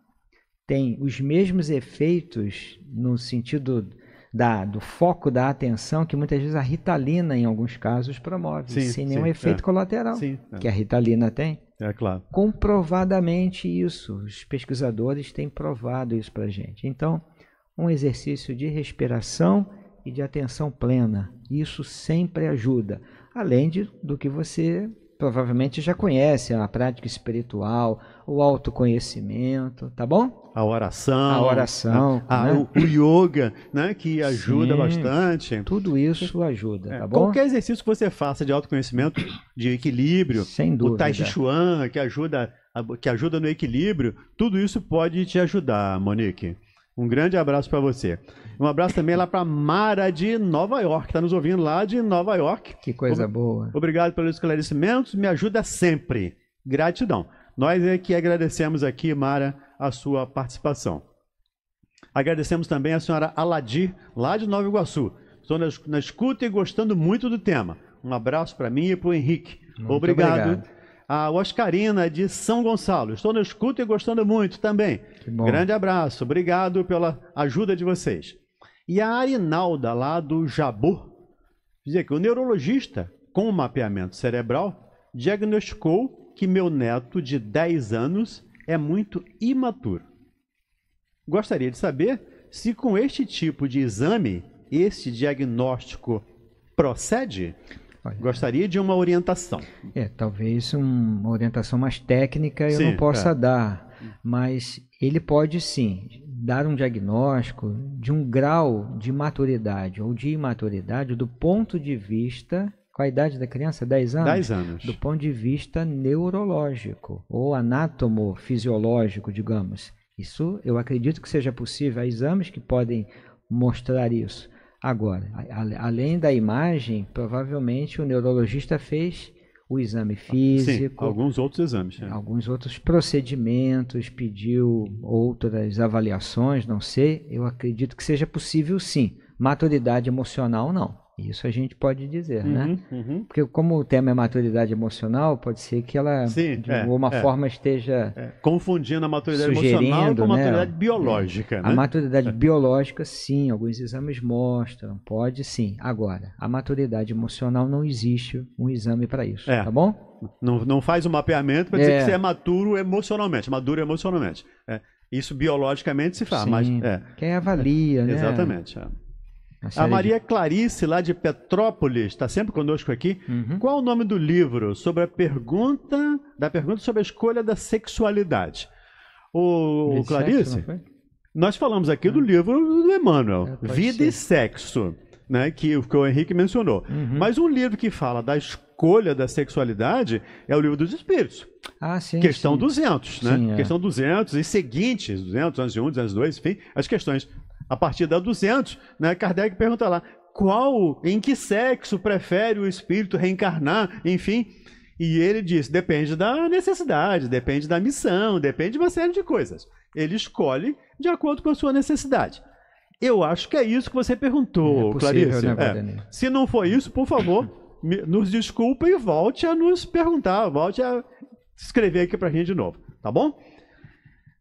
tem os mesmos efeitos no sentido da, do foco da atenção que muitas vezes a ritalina, em alguns casos, promove, sim, sem nenhum é. sim, efeito é. colateral é. que a ritalina tem. É claro. Comprovadamente isso, os pesquisadores têm provado isso para gente. Então, um exercício de respiração e de atenção plena, isso sempre ajuda. Além de, do que você provavelmente já conhece, a prática espiritual, o autoconhecimento, tá bom? a oração, a oração, né? a, a, né? o, yoga, né, que ajuda Sim, bastante. Tudo isso ajuda, é, tá bom? Qualquer exercício que você faça de autoconhecimento, de equilíbrio, Sem dúvida. o Tai Chi Chuan, que ajuda, que ajuda no equilíbrio, tudo isso pode te ajudar, Monique. Um grande abraço para você. Um abraço também lá para Mara de Nova York, está nos ouvindo lá de Nova York. Que coisa boa. Obrigado pelos esclarecimentos, me ajuda sempre. Gratidão. Nós é que agradecemos aqui, Mara, a sua participação. Agradecemos também a senhora Aladir, lá de Nova Iguaçu. Estou na, escuta e gostando muito do tema. Um abraço para mim e para o Henrique. Muito obrigado. obrigado. A Oscarina de São Gonçalo. Estou na escuta e gostando muito também. Grande abraço. Obrigado pela ajuda de vocês. E a Arinalda, lá do Jabu, dizia que o neurologista, com o mapeamento cerebral, diagnosticou que meu neto de 10 anos é muito imaturo. Gostaria de saber se com este tipo de exame, este diagnóstico procede? Gostaria de uma orientação. É, talvez uma orientação mais técnica eu sim, não possa é. dar, mas ele pode sim dar um diagnóstico de um grau de maturidade ou de imaturidade do ponto de vista qual a idade da criança? 10 anos? 10 anos. Do ponto de vista neurológico ou anátomo-fisiológico, digamos. Isso eu acredito que seja possível. Há exames que podem mostrar isso. Agora, a, além da imagem, provavelmente o neurologista fez o exame ah, físico. Sim, alguns outros exames. É. Alguns outros procedimentos, pediu outras avaliações, não sei. Eu acredito que seja possível sim. Maturidade emocional, não. Isso a gente pode dizer, né? uhum, né? Uhum. Porque como o tema é maturidade emocional, pode ser que ela Sim, de é, alguma é, forma esteja é. confundindo a maturidade emocional com a né? maturidade né? biológica. É. Né? A maturidade é. biológica, sim, alguns exames mostram, pode sim. Agora, a maturidade emocional não existe um exame para isso, tá bom? Não, não faz o um mapeamento para dizer que você é maturo emocionalmente, maduro emocionalmente. Isso biologicamente se faz, sim. mas quem avalia, né? Exatamente. É. A Maria de... Clarice, lá de Petrópolis, está sempre conosco aqui. Uhum. Qual o nome do livro sobre a pergunta da pergunta sobre a escolha da sexualidade? O, Clarice, nós falamos aqui do ah. livro do Emmanuel, é, Vida ser. e Sexo, né, que, que o Henrique mencionou. Uhum. Mas um livro que fala da escolha da sexualidade é o livro dos Espíritos. Ah, sim. Questão sim. 200, né? Sim, é. Questão 200 e seguintes, 200, 201, 202, enfim, as questões a partir da 200, né, Kardec pergunta lá: qual, em que sexo prefere o espírito reencarnar? Enfim. E ele diz: depende da necessidade, depende da missão, depende de uma série de coisas. Ele escolhe de acordo com a sua necessidade. Eu acho que é isso que você perguntou, é Clarice. Né, é. Se não foi isso, por favor, nos desculpe e volte a nos perguntar, volte a escrever aqui para a gente de novo, tá bom?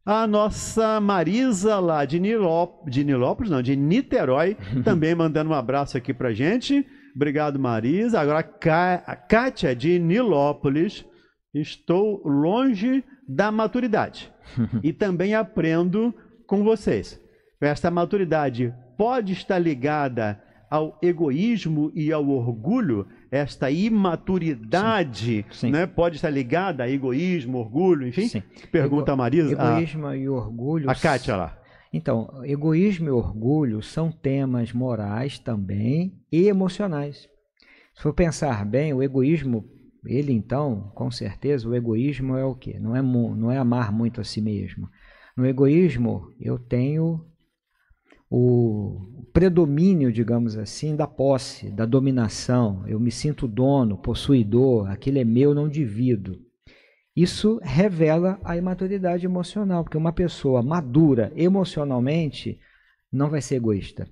A nossa Marisa lá de, Niló... de Nilópolis, não, de Niterói, também mandando um abraço aqui pra gente. Obrigado, Marisa. Agora, a Kátia de Nilópolis. Estou longe da maturidade e também aprendo com vocês. Esta maturidade pode estar ligada ao egoísmo e ao orgulho, esta imaturidade Sim. Sim. Né, pode estar ligada a egoísmo, orgulho, enfim? Sim. Pergunta Ego, a Marisa. Egoísmo a, e orgulho. A Kátia lá. Então, egoísmo e orgulho são temas morais também e emocionais. Se for pensar bem, o egoísmo, ele então, com certeza, o egoísmo é o quê? Não é, não é amar muito a si mesmo. No egoísmo, eu tenho o predomínio, digamos assim, da posse, da dominação. Eu me sinto dono, possuidor, aquele é meu, não divido. Isso revela a imaturidade emocional, porque uma pessoa madura emocionalmente não vai ser egoísta.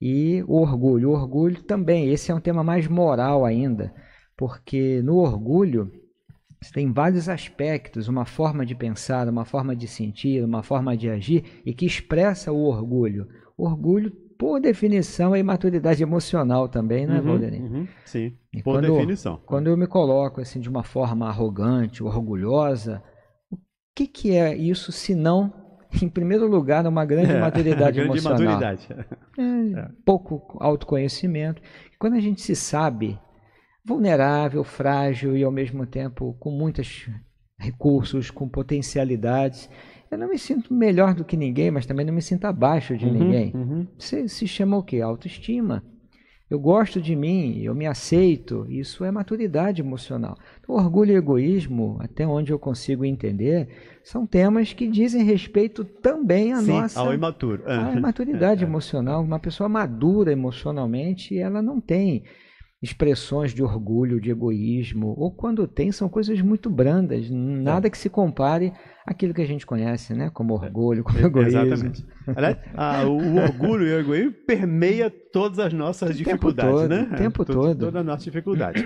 E o orgulho, o orgulho também, esse é um tema mais moral ainda, porque no orgulho você tem vários aspectos, uma forma de pensar, uma forma de sentir, uma forma de agir e que expressa o orgulho. Orgulho, por definição, é imaturidade emocional também, né, uhum, Valdemir? Uhum, sim, e por quando, definição. Quando eu me coloco assim de uma forma arrogante, orgulhosa, o que, que é isso se não, em primeiro lugar, uma grande é, maturidade grande emocional? Maturidade. É, é. Pouco autoconhecimento. Quando a gente se sabe vulnerável, frágil e ao mesmo tempo com muitos recursos, com potencialidades, eu não me sinto melhor do que ninguém, mas também não me sinto abaixo de uhum, ninguém. Uhum. Se, se chama o quê? Autoestima. Eu gosto de mim, eu me aceito. Isso é maturidade emocional. Então, orgulho e egoísmo, até onde eu consigo entender, são temas que dizem respeito também à Sim, nossa ao imaturo. À imaturidade é, é. emocional. Uma pessoa madura emocionalmente, ela não tem expressões de orgulho, de egoísmo, ou quando tem, são coisas muito brandas, é. nada é. que se compare àquilo que a gente conhece, né? Como é. orgulho, como é, egoísmo. Exatamente. Aliás, a, o orgulho e o egoísmo permeia todas as nossas o dificuldades, todo, né? O tempo é, todo. Toda, toda a nossa dificuldade.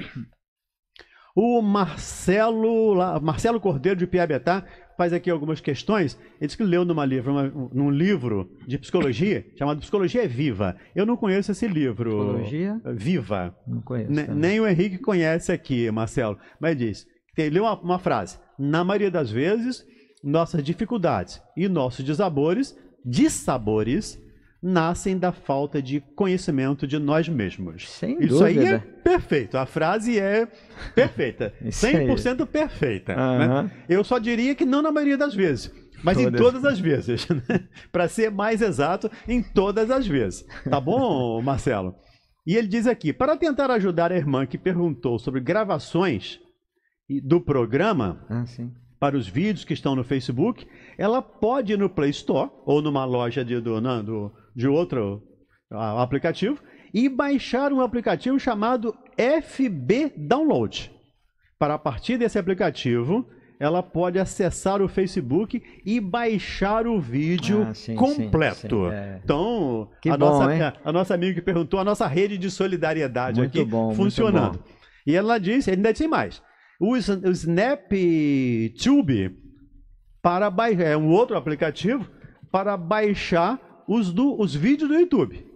O Marcelo, Marcelo Cordeiro de Piabetá faz aqui algumas questões. Ele diz que leu numa livro, uma, num livro de psicologia chamado Psicologia Viva. Eu não conheço esse livro. Psicologia Viva. Não conheço. nem o Henrique conhece aqui, Marcelo. Mas diz que ele leu uma, uma frase. Na maioria das vezes, nossas dificuldades e nossos desabores, dissabores nascem da falta de conhecimento de nós mesmos. Sem Isso dúvida. aí é perfeito. A frase é perfeita. 100% perfeita. Uhum. Né? Eu só diria que não na maioria das vezes. Mas todas. em todas as vezes. Né? Para ser mais exato, em todas as vezes. Tá bom, Marcelo? E ele diz aqui: para tentar ajudar a irmã que perguntou sobre gravações do programa ah, para os vídeos que estão no Facebook, ela pode ir no Play Store ou numa loja de, do, não, do, de outro ah, aplicativo e baixar um aplicativo chamado FB Download. Para a partir desse aplicativo, ela pode acessar o Facebook e baixar o vídeo ah, sim, completo. Sim, sim, é. Então, que a, bom, nossa, a nossa amiga que perguntou, a nossa rede de solidariedade muito aqui bom, funcionando. E ela disse, ainda tem mais, o, o SnapTube para baixar, é um outro aplicativo para baixar os, do, os vídeos do YouTube.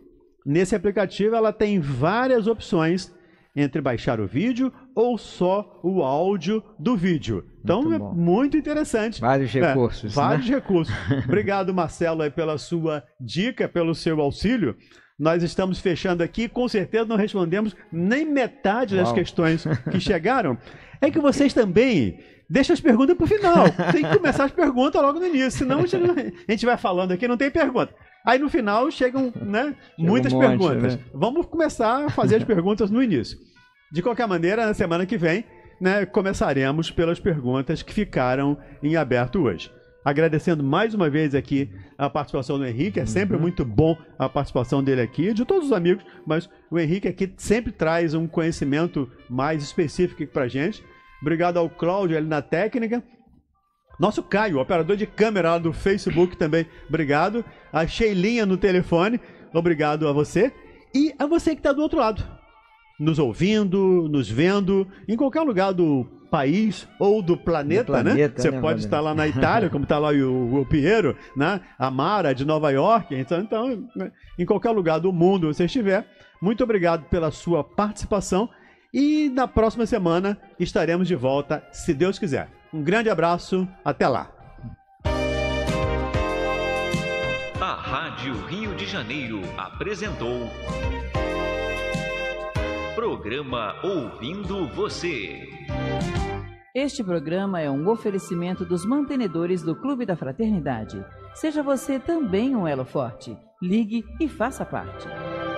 Nesse aplicativo, ela tem várias opções entre baixar o vídeo ou só o áudio do vídeo. Então muito é muito interessante. Vários é, recursos. É, vários né? recursos. Obrigado, Marcelo, pela sua dica, pelo seu auxílio. Nós estamos fechando aqui, com certeza não respondemos nem metade Uau. das questões que chegaram. É que vocês também deixam as perguntas para o final. Tem que começar as perguntas logo no início, senão a gente vai falando aqui, não tem pergunta. Aí no final chegam, né, muitas um monte, perguntas. Né? Vamos começar a fazer as perguntas no início. De qualquer maneira, na semana que vem, né, começaremos pelas perguntas que ficaram em aberto hoje. Agradecendo mais uma vez aqui a participação do Henrique, é sempre uhum. muito bom a participação dele aqui, de todos os amigos, mas o Henrique aqui sempre traz um conhecimento mais específico para gente. Obrigado ao Cláudio ali na técnica. Nosso Caio, operador de câmera lá do Facebook também, obrigado. A Sheilinha no telefone, obrigado a você. E a você que está do outro lado, nos ouvindo, nos vendo, em qualquer lugar do país ou do planeta, do né? planeta né? Você né, pode estar lá na Itália, como está lá o, o, Piero, né? a Mara de Nova York. Então, então, né, em qualquer lugar do mundo você estiver, muito obrigado pela sua participação. E na próxima semana estaremos de volta, se Deus quiser. Um grande abraço, até lá. A Rádio Rio de Janeiro apresentou Programa Ouvindo Você. Este programa é um oferecimento dos mantenedores do Clube da Fraternidade. Seja você também um elo forte. Ligue e faça parte.